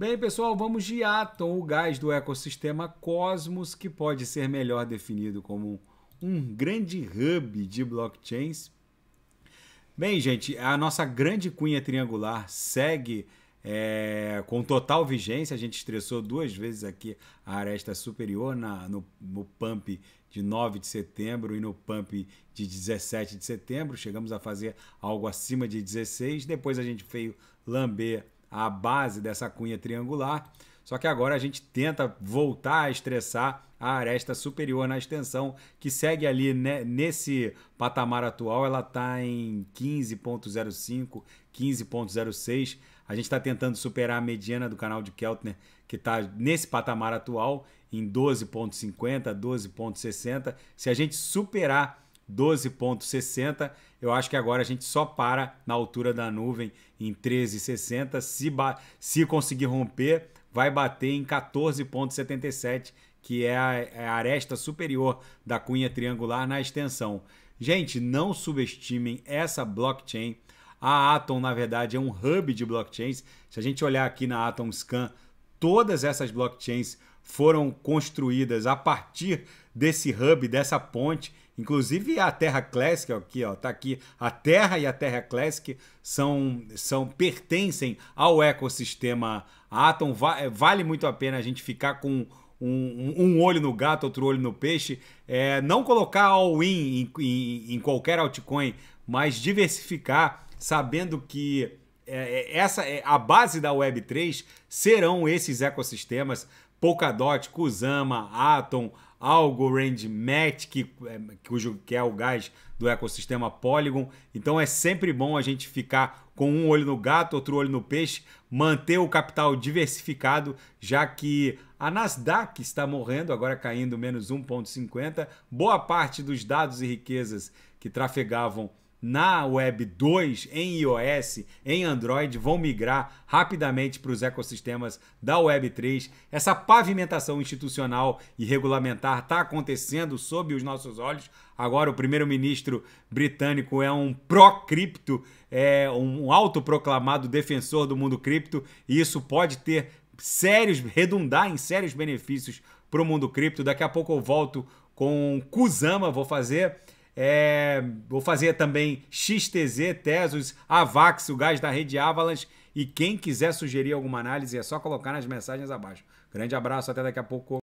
Bem, pessoal, vamos de átomo, o gás do ecossistema Cosmos, que pode ser melhor definido como um grande hub de blockchains. Bem, gente, a nossa grande cunha triangular segue é, com total vigência. A gente estressou duas vezes aqui a aresta superior na, no, no pump de 9 de setembro e no pump de 17 de setembro. Chegamos a fazer algo acima de 16. Depois a gente veio lamber a base dessa cunha triangular. Só que agora a gente tenta voltar a estressar a aresta superior na extensão, que segue ali né, nesse patamar atual, ela está em 15.05, 15.06. A gente está tentando superar a mediana do canal de Keltner, que está nesse patamar atual, em 12,50, 12,60. Se a gente superar 12,60. Eu acho que agora a gente só para na altura da nuvem em 13,60. Se, se conseguir romper, vai bater em 14,77, que é a, é a aresta superior da cunha triangular na extensão. Gente, não subestimem essa blockchain. A Atom, na verdade, é um hub de blockchains. Se a gente olhar aqui na Atom Scan, todas essas blockchains foram construídas a partir desse hub, dessa ponte. Inclusive a Terra Classic, aqui, ó, tá aqui. A Terra e a Terra Classic são, são pertencem ao ecossistema Atom. Va eh, vale muito a pena a gente ficar com um, um, olho no gato, outro olho no peixe. É, não colocar all-in em, em, em, qualquer altcoin, mas diversificar, sabendo que é, essa é a base da Web3 serão esses ecossistemas Polkadot, Kusama, Atom, Algorand, Matic, é, cujo que é o gás do ecossistema Polygon. Então é sempre bom a gente ficar com um olho no gato, outro olho no peixe, manter o capital diversificado, já que a Nasdaq está morrendo, agora caindo menos 1,50. Boa parte dos dados e riquezas que trafegavam na Web 2, em iOS, em Android, vão migrar rapidamente para os ecossistemas da Web 3. Essa pavimentação institucional e regulamentar está acontecendo sob os nossos olhos. Agora, o primeiro-ministro britânico é um pró-cripto, é um autoproclamado defensor do mundo cripto, e isso pode ter sérios, redundar em sérios benefícios para o mundo cripto. Daqui a pouco eu volto com Kusama, vou fazer é, vou fazer também XTZ, Tesos, Avax, o gás da rede Avalanche. E quem quiser sugerir alguma análise, é só colocar nas mensagens abaixo. Grande abraço, até daqui a pouco.